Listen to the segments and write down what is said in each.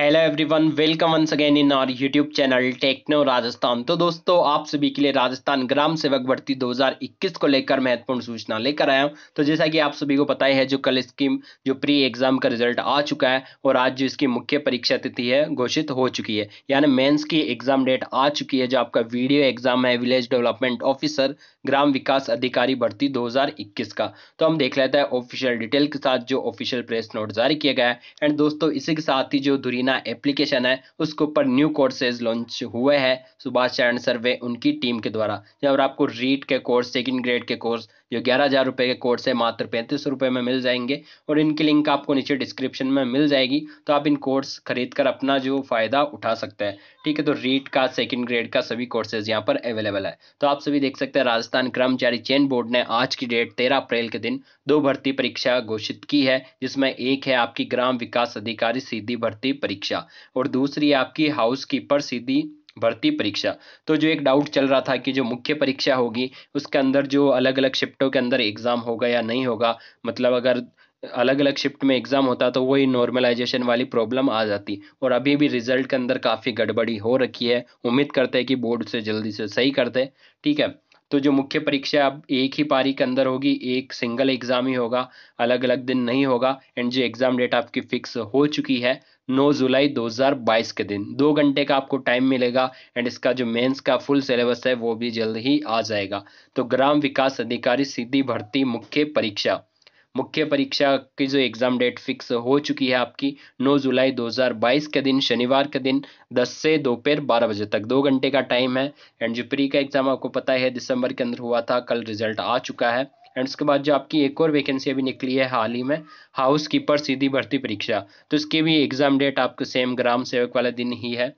hello everyone welcome once again in our YouTube channel techno Rajasthan तो दोस्तों आप सभी के लिए राजस्थान ग्राम सेवक भर्ती 2021 को लेकर महत्वपूर्ण सूचना लेकर आया हूं तो जैसा कि आप सभी को पता ही है जो कल स्कीम जो प्री एग्जाम का रिजल्ट आ चुका है और आज जो इसकी मुख्य परीक्षा तिथि है घोषित हो चुकी है यानी मेन्स की एग्जाम डेट आ चुकी है जो आपका वीडियो एग्जाम है विलेज डेवलपमेंट ऑफिसर ग्राम विकास अधिकारी भर्ती दो का तो हम देख लेते हैं ऑफिशियल डिटेल के साथ जो ऑफिशियल प्रेस नोट जारी किया गया है एंड दोस्तों इसी के साथ ही जो दुरी बिना एप्लीकेशन है उसके ऊपर न्यू कोर्सेज लॉन्च हुए हैं सुभाष चरण सर्वे उनकी टीम के द्वारा जहाँ पर आपको रीट के कोर्स सेकेंड ग्रेड के कोर्स जो ग्यारह हज़ार रुपये के कोर्स है मात्र पैंतीस रुपये में मिल जाएंगे और इनकी लिंक आपको नीचे डिस्क्रिप्शन में मिल जाएगी तो आप इन कोर्स खरीद कर अपना जो फ़ायदा उठा सकते हैं ठीक है तो रीट का सेकेंड ग्रेड का सभी कोर्सेज यहाँ पर अवेलेबल है तो आप सभी देख सकते हैं राजस्थान कर्मचारी चयन बोर्ड ने आज की डेट तेरह अप्रैल के दिन दो भर्ती परीक्षा घोषित की है जिसमें एक है आपकी ग्राम विकास अधिकारी सीधी भर्ती परीक्षा परीक्षा और दूसरी आपकी हाउस कीपर सीधी भर्ती परीक्षा तो जो एक डाउट चल रहा था कि जो मुख्य परीक्षा होगी उसके अंदर जो अलग अलग शिफ्टों के अंदर एग्ज़ाम होगा या नहीं होगा मतलब अगर अलग अलग शिफ्ट में एग्ज़ाम होता तो वही नॉर्मलाइजेशन वाली प्रॉब्लम आ जाती और अभी भी रिजल्ट के अंदर काफ़ी गड़बड़ी हो रखी है उम्मीद करते हैं कि बोर्ड से जल्दी से सही करते ठीक है तो जो मुख्य परीक्षा अब एक ही पारी के अंदर होगी एक सिंगल एग्जाम ही होगा अलग अलग दिन नहीं होगा एंड जो एग्जाम डेट आपकी फिक्स हो चुकी है 9 जुलाई 2022 के दिन दो घंटे का आपको टाइम मिलेगा एंड इसका जो मेंस का फुल सिलेबस है वो भी जल्द ही आ जाएगा तो ग्राम विकास अधिकारी सीधी भर्ती मुख्य परीक्षा मुख्य परीक्षा की जो एग्ज़ाम डेट फिक्स हो चुकी है आपकी 9 जुलाई 2022 के दिन शनिवार के दिन 10 से दोपहर 12 बजे तक दो घंटे का टाइम है एंड जो प्री का एग्ज़ाम आपको पता है दिसंबर के अंदर हुआ था कल रिजल्ट आ चुका है एंड उसके बाद जो आपकी एक और वैकेंसी अभी निकली है हाल ही में हाउस कीपर सीधी भर्ती परीक्षा तो इसकी भी एग्ज़ाम डेट आपको सेम ग्राम सेवक वाले दिन ही है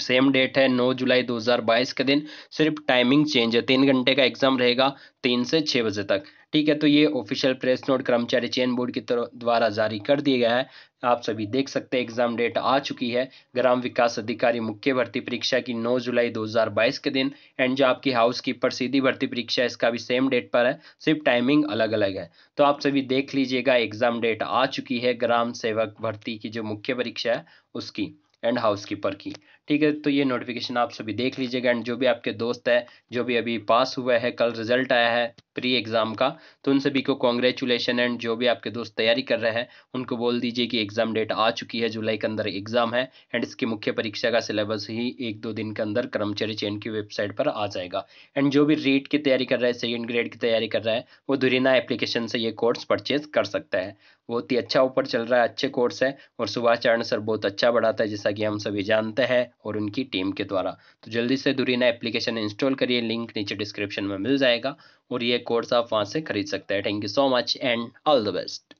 सेम डेट है 9 जुलाई 2022 के दिन सिर्फ टाइमिंग चेंज है तीन घंटे का एग्जाम रहेगा तीन से छः बजे तक ठीक है तो ये ऑफिशियल प्रेस नोट कर्मचारी चयन बोर्ड की तरफ द्वारा जारी कर दिया गया है आप सभी देख सकते हैं एग्जाम डेट आ चुकी है ग्राम विकास अधिकारी मुख्य भर्ती परीक्षा की 9 जुलाई 2022 के दिन एंड जो आपकी हाउस कीपर सीधी भर्ती परीक्षा है इसका भी सेम डेट पर है सिर्फ टाइमिंग अलग अलग है तो आप सभी देख लीजिएगा एग्जाम डेट आ चुकी है ग्राम सेवक भर्ती की जो मुख्य परीक्षा है उसकी एंड हाउसकीपर की ठीक है तो ये नोटिफिकेशन आप सभी देख लीजिएगा एंड जो भी आपके दोस्त है जो भी अभी पास हुआ है कल रिजल्ट आया है प्री एग्ज़ाम का तो उन सभी को कॉन्ग्रेचुलेशन एंड जो भी आपके दोस्त तैयारी कर रहे हैं उनको बोल दीजिए कि एग्ज़ाम डेट आ चुकी है जुलाई के अंदर एग्ज़ाम है एंड इसकी मुख्य परीक्षा का सिलेबस ही एक दो दिन के अंदर कर्मचारी चयन की वेबसाइट पर आ जाएगा एंड जो भी रीट की तैयारी कर रहा है सेकेंड ग्रेड की तैयारी कर रहा है वो दुरीना एप्लीकेशन से ये कोर्स परचेज कर सकता है बहुत ही अच्छा ऊपर चल रहा है अच्छे कोर्स है और सुभाष चरण सर बहुत अच्छा बढ़ाता है जैसा जैसा कि हम सभी जानते हैं और उनकी टीम के द्वारा तो जल्दी से दुरीना एप्लीकेशन इंस्टॉल करिए लिंक नीचे डिस्क्रिप्शन में मिल जाएगा और ये कोर्स आप वहाँ से खरीद सकते हैं thank you so much and all the best